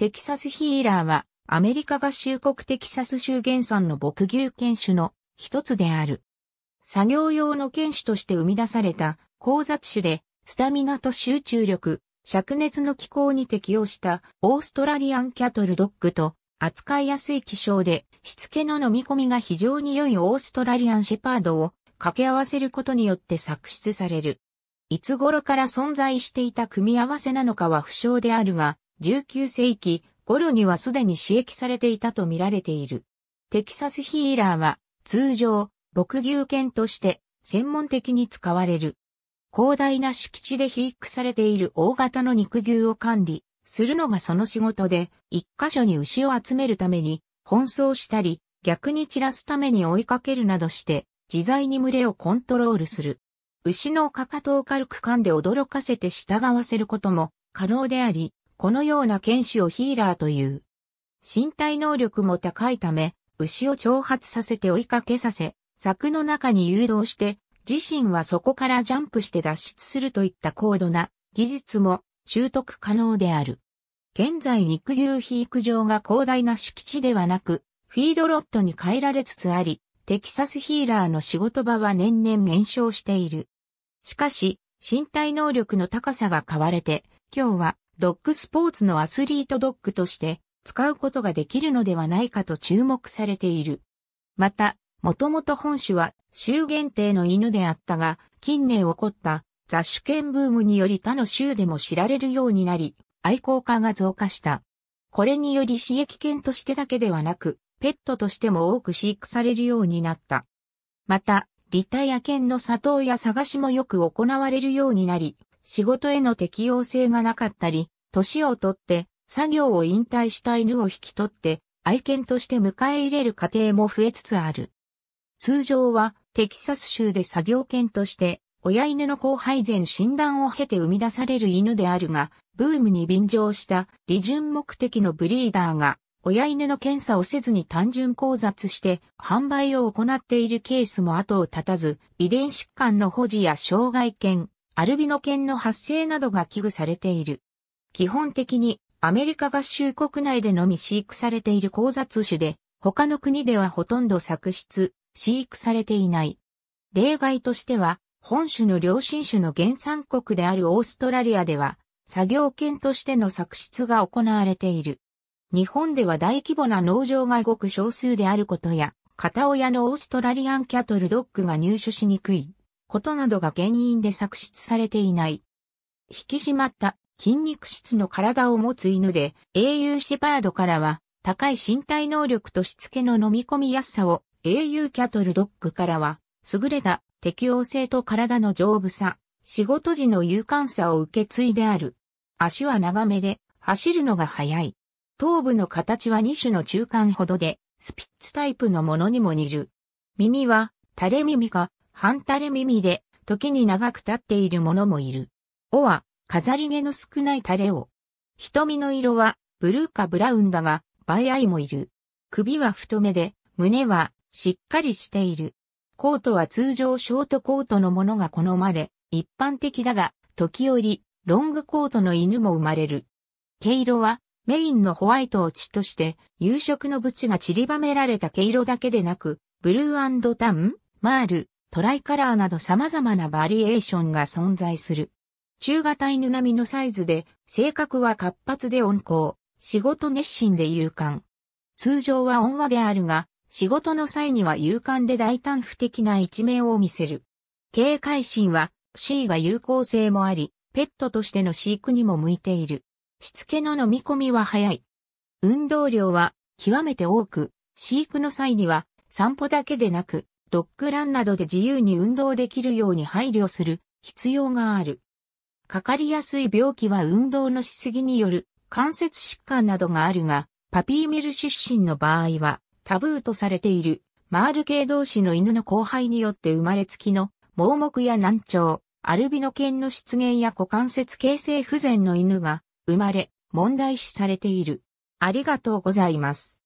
テキサスヒーラーは、アメリカ合衆国テキサス州原産の牧牛犬種の一つである。作業用の犬種として生み出された交雑種で、スタミナと集中力、灼熱の気候に適応したオーストラリアンキャトルドッグと扱いやすい気象で、しつけの飲み込みが非常に良いオーストラリアンシェパードを掛け合わせることによって作出される。いつ頃から存在していた組み合わせなのかは不詳であるが、19世紀頃にはすでに刺激されていたと見られている。テキサスヒーラーは通常、牧牛犬として専門的に使われる。広大な敷地で肥育されている大型の肉牛を管理するのがその仕事で、一箇所に牛を集めるために奔走したり、逆に散らすために追いかけるなどして、自在に群れをコントロールする。牛のかかとを軽く噛んで驚かせて従わせることも可能であり、このような犬種をヒーラーという。身体能力も高いため、牛を挑発させて追いかけさせ、柵の中に誘導して、自身はそこからジャンプして脱出するといった高度な技術も習得可能である。現在肉牛皮育場が広大な敷地ではなく、フィードロットに変えられつつあり、テキサスヒーラーの仕事場は年々減少している。しかし、身体能力の高さが変われて、今日はドッグスポーツのアスリートドッグとして使うことができるのではないかと注目されている。また、もともと本種は州限定の犬であったが、近年起こった雑種犬ブームにより他の州でも知られるようになり、愛好家が増加した。これにより刺激犬としてだけではなく、ペットとしても多く飼育されるようになった。また、リタイア犬の里親探しもよく行われるようになり、仕事への適応性がなかったり、年をとって作業を引退した犬を引き取って愛犬として迎え入れる家庭も増えつつある。通常はテキサス州で作業犬として親犬の後配前診断を経て生み出される犬であるが、ブームに便乗した利潤目的のブリーダーが親犬の検査をせずに単純交雑して販売を行っているケースも後を絶たず、遺伝疾患の保持や障害犬、アルビノ犬の発生などが危惧されている。基本的にアメリカ合衆国内でのみ飼育されている交雑種で、他の国ではほとんど作出、飼育されていない。例外としては、本種の良心種の原産国であるオーストラリアでは、作業犬としての作出が行われている。日本では大規模な農場がごく少数であることや、片親のオーストラリアンキャトルドッグが入手しにくいことなどが原因で作出されていない。引き締まった筋肉質の体を持つ犬で、英雄シェパードからは、高い身体能力としつけの飲み込みやすさを、英雄キャトルドッグからは、優れた適応性と体の丈夫さ、仕事時の勇敢さを受け継いである。足は長めで、走るのが速い。頭部の形は2種の中間ほどで、スピッツタイプのものにも似る。耳は、垂れ耳か、半垂れ耳で、時に長く立っているものもいる。尾は、飾り毛の少ない垂れ尾。瞳の色は、ブルーかブラウンだが、バイアイもいる。首は太めで、胸は、しっかりしている。コートは通常ショートコートのものが好まれ、一般的だが、時折、ロングコートの犬も生まれる。毛色は、メインのホワイトを血として、夕食のブチが散りばめられた毛色だけでなく、ブルータン、マール、トライカラーなど様々なバリエーションが存在する。中型犬並みのサイズで、性格は活発で温厚、仕事熱心で勇敢。通常は温和であるが、仕事の際には勇敢で大胆不敵な一面を見せる。警戒心は C が有効性もあり、ペットとしての飼育にも向いている。しつけの飲み込みは早い。運動量は極めて多く、飼育の際には散歩だけでなく、ドッグランなどで自由に運動できるように配慮する必要がある。かかりやすい病気は運動のしすぎによる関節疾患などがあるが、パピーミル出身の場合はタブーとされているマール系同士の犬の交配によって生まれつきの盲目や難聴、アルビノ犬の出現や股関節形成不全の犬が生まれ問題視されている。ありがとうございます。